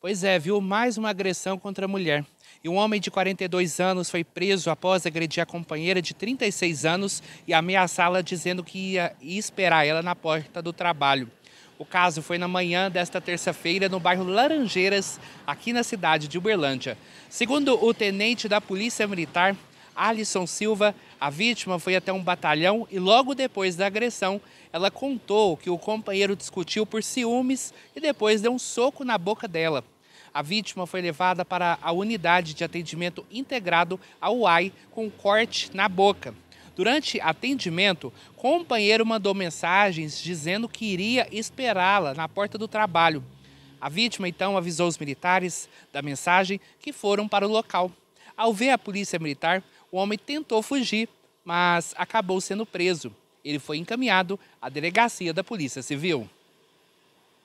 Pois é, viu mais uma agressão contra a mulher. E um homem de 42 anos foi preso após agredir a companheira de 36 anos e ameaçá-la dizendo que ia esperar ela na porta do trabalho. O caso foi na manhã desta terça-feira no bairro Laranjeiras, aqui na cidade de Uberlândia. Segundo o tenente da Polícia Militar, Alisson Silva, a vítima foi até um batalhão e logo depois da agressão, ela contou que o companheiro discutiu por ciúmes e depois deu um soco na boca dela. A vítima foi levada para a unidade de atendimento integrado ao UAI com corte na boca. Durante atendimento, companheiro mandou mensagens dizendo que iria esperá-la na porta do trabalho. A vítima então avisou os militares da mensagem que foram para o local. Ao ver a polícia militar, o homem tentou fugir, mas acabou sendo preso. Ele foi encaminhado à delegacia da Polícia Civil.